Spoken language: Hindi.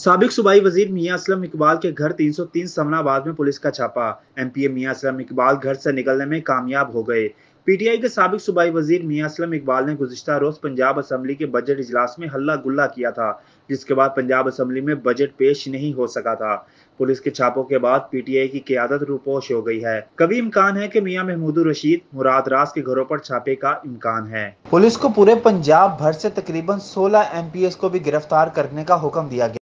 सबक सूबाई वजीर मियाँ असलम इकबाल के घर 303 समनाबाद में पुलिस का छापा एमपीए मियाँ असलम इकबाल घर से निकलने में कामयाब हो गए पीटीआई के सबक सूबाई वजीर मियाँ असलम इकबाल ने गुजशत रोज पंजाब असम्बली के बजट इजलास में हल्ला गुल्ला किया था जिसके बाद पंजाब असम्बली में बजट पेश नहीं हो सका था पुलिस के छापों के बाद पीटीआई की क्यादत रूपोश हो गई है कभी इम्कान है कि मियाँ महमूदुर रशीद मुराद रास के घरों पर छापे का इम्कान है पुलिस को पूरे पंजाब भर से तकरीबन 16 एमपीएस को भी गिरफ्तार करने का हुक्म दिया गया